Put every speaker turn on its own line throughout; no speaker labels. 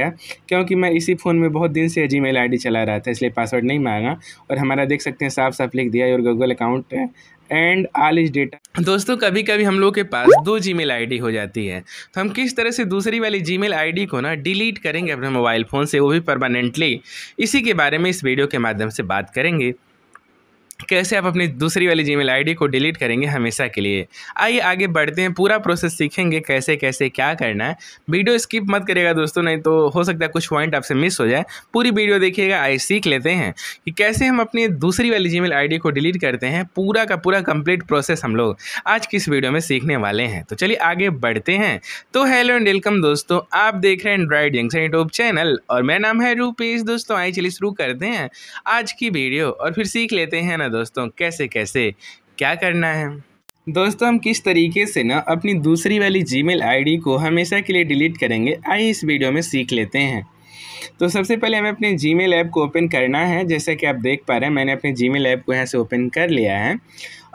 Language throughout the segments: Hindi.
गया क्योंकि मैं इसी फ़ोन में बहुत दिन से जी मेल आई चला रहा था इसलिए पासवर्ड नहीं मांगा और हमारा देख सकते हैं साफ साफ लिख दिया your Google account and all is data दोस्तों कभी कभी हम लोग के पास दो जी मेल हो जाती है तो हम किस तरह से दूसरी वाली जी मेल को ना डिलीट करेंगे अपने मोबाइल फ़ोन से वो भी परमानेंटली इसी के बारे में इस वीडियो के माध्यम से बात करेंगे कैसे आप अपनी दूसरी वाली जीमेल आईडी को डिलीट करेंगे हमेशा के लिए आइए आगे बढ़ते हैं पूरा प्रोसेस सीखेंगे कैसे कैसे क्या करना है वीडियो स्किप मत करिएगा दोस्तों नहीं तो हो सकता है कुछ पॉइंट आपसे मिस हो जाए पूरी वीडियो देखिएगा आई सीख लेते हैं कि कैसे हम अपनी दूसरी वाली जी मेल को डिलीट करते हैं पूरा का पूरा कंप्लीट प्रोसेस हम लोग आज की इस वीडियो में सीखने वाले हैं तो चलिए आगे बढ़ते हैं तो हेलो एंड वेलकम दोस्तों आप देख रहे हैं एंड्राइड यंग यूट्यूब चैनल और मेरा नाम है रूपेश दोस्तों आइए चलिए शुरू करते हैं आज की वीडियो और फिर सीख लेते हैं है दोस्तों कैसे कैसे क्या करना है दोस्तों हम किस तरीके से ना अपनी दूसरी वाली जीमेल आईडी को हमेशा के लिए डिलीट करेंगे आइए इस वीडियो में सीख लेते हैं तो सबसे पहले हमें अपने जीमेल ऐप को ओपन करना है जैसा कि आप देख पा रहे हैं मैंने अपने जीमेल ऐप को यहाँ से ओपन कर लिया है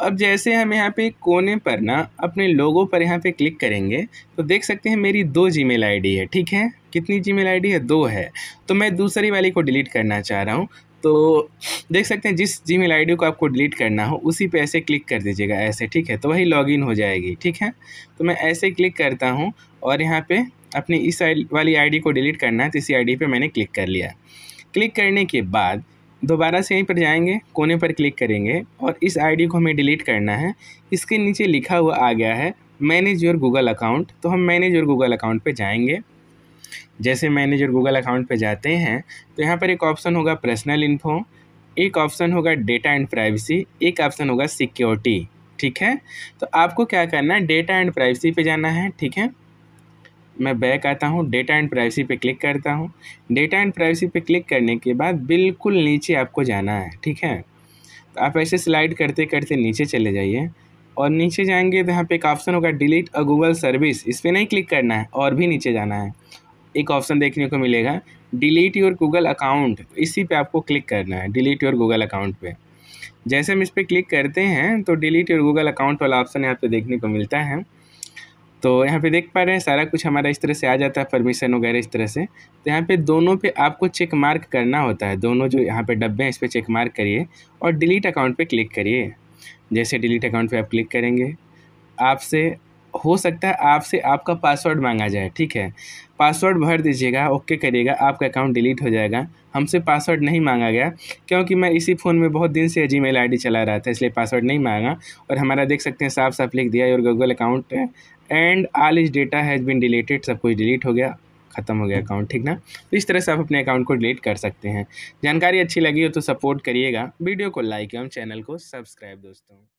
अब जैसे हम यहाँ पे कोने पर ना अपने लोगों पर यहाँ पे क्लिक करेंगे तो देख सकते हैं मेरी दो जीमेल आईडी है ठीक है कितनी जीमेल आईडी है दो है तो मैं दूसरी वाली को डिलीट करना चाह रहा हूँ तो देख सकते हैं जिस जी मेल को आपको डिलीट करना हो उसी पे ऐसे क्लिक कर दीजिएगा ऐसे ठीक है तो वही लॉगिन हो जाएगी ठीक है तो मैं ऐसे क्लिक करता हूँ और यहाँ पे अपनी इस वाली आईडी को डिलीट करना है तो इसी आईडी पे मैंने क्लिक कर लिया क्लिक करने के बाद दोबारा से यहीं पर जाएंगे कोने पर क्लिक करेंगे और इस आईडी को हमें डिलीट करना है इसके नीचे लिखा हुआ आ गया है मैनेज योर गूगल अकाउंट तो हम मैनेज योर गूगल अकाउंट पे जाएंगे जैसे मैनेजर गूगल अकाउंट पे जाते हैं तो यहाँ पर एक ऑप्शन होगा पर्सनल इन्फो एक ऑप्शन होगा डेटा एंड प्राइवेसी एक ऑप्शन होगा सिक्योरिटी ठीक है तो आपको क्या करना है डेटा एंड प्राइवेसी पे जाना है ठीक है मैं बैक आता हूँ डेटा एंड प्राइवेसी पे क्लिक करता हूँ डेटा एंड प्राइवेसी पे क्लिक करने के बाद बिल्कुल नीचे आपको जाना है ठीक है तो आप ऐसे स्लाइड करते करते नीचे चले जाइए और नीचे जाएंगे तो यहाँ पे एक ऑप्शन होगा डिलीट अ गूगल सर्विस इस पर नहीं क्लिक करना है और भी नीचे जाना है एक ऑप्शन देखने को मिलेगा डिलीट योर गूगल अकाउंट इसी पे आपको क्लिक करना है डिलीट योर गूगल अकाउंट पे जैसे हम इस पर क्लिक करते हैं तो डिलीट योर गूगल अकाउंट वाला ऑप्शन यहाँ पे देखने को मिलता है तो यहाँ पे देख पा रहे हैं सारा कुछ हमारा इस तरह से आ जाता है परमिशन वगैरह इस तरह से तो यहाँ पे दोनों पे आपको चेक मार्क करना होता है दोनों जो यहाँ पे डब्बे हैं इस पर चेक मार्क करिए और डिलीट अकाउंट पे क्लिक करिए जैसे डिलीट अकाउंट पे आप क्लिक करेंगे आपसे हो सकता है आपसे आपका पासवर्ड मांगा जाए ठीक है पासवर्ड भर दीजिएगा ओके करिएगा आपका अकाउंट डिलीट हो जाएगा हमसे पासवर्ड नहीं मांगा गया क्योंकि मैं इसी फ़ोन में बहुत दिन से जी मेल आई चला रहा था इसलिए पासवर्ड नहीं मांगा और हमारा देख सकते हैं साफ साफ लिख दिया your Google account and all is data has been deleted सब कुछ डिलीट हो गया ख़त्म हो गया अकाउंट ठीक ना तो इस तरह से आप अपने अकाउंट को डिलीट कर सकते हैं जानकारी अच्छी लगी हो तो सपोर्ट करिएगा वीडियो को लाइक एवं चैनल को सब्सक्राइब दोस्तों